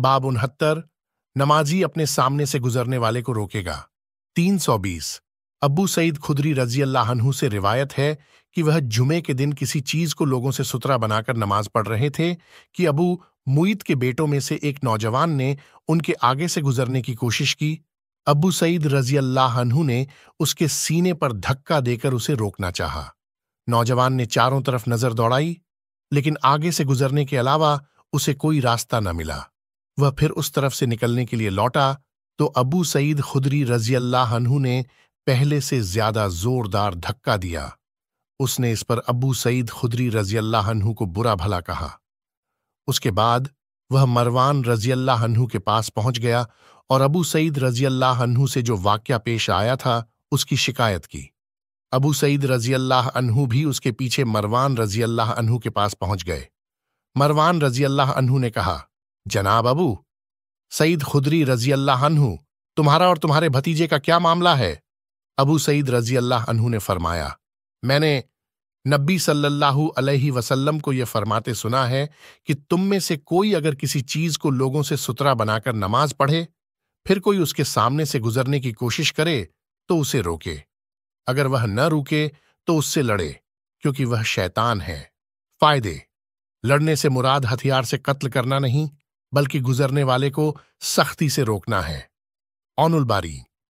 बाब उनहत्तर नमाजी अपने सामने से गुजरने वाले को रोकेगा 320 अब्बू सईद खुदरी रजी अल्लाहू से रिवायत है कि वह जुमे के दिन किसी चीज को लोगों से सुतरा बनाकर नमाज पढ़ रहे थे कि अबू मुईद के बेटों में से एक नौजवान ने उनके आगे से गुजरने की कोशिश की अबू सईद रजी अल्लाहू ने उसके सीने पर धक्का देकर उसे रोकना चाहा नौजवान ने चारों तरफ नजर दौड़ाई लेकिन आगे से गुजरने के अलावा उसे कोई रास्ता न मिला वह फिर उस तरफ से निकलने के लिए लौटा तो अबू सईद खुदरी रजी अल्लाह ने पहले से ज्यादा जोरदार धक्का दिया उसने इस पर अबू सईद खुदरी रजी अल्लाह को बुरा भला कहा उसके बाद वह मरवान रजी अल्लाह के पास पहुंच गया और अबू सईद रजी अल्लाह से जो वाक्य पेश आया था उसकी शिकायत की अबू सईद रजी अल्लाह भी उसके पीछे मरवान रजी अल्लाह के पास पहुंच गए मरवान रजी अल्लाह ने कहा जनाब अबू सईद खुदरी रजी अल्लाह तुम्हारा और तुम्हारे भतीजे का क्या मामला है अबू सईद रजी अल्लाह अनहू ने फरमाया मैंने नब्बी सल्लल्लाहु अलैहि वसल्लम को यह फरमाते सुना है कि तुम में से कोई अगर किसी चीज को लोगों से सुतरा बनाकर नमाज पढ़े फिर कोई उसके सामने से गुजरने की कोशिश करे तो उसे रोके अगर वह न रुके तो उससे लड़े क्योंकि वह शैतान है फायदे लड़ने से मुराद हथियार से कत्ल करना नहीं बल्कि गुजरने वाले को सख्ती से रोकना है ऑनुलबारी बारी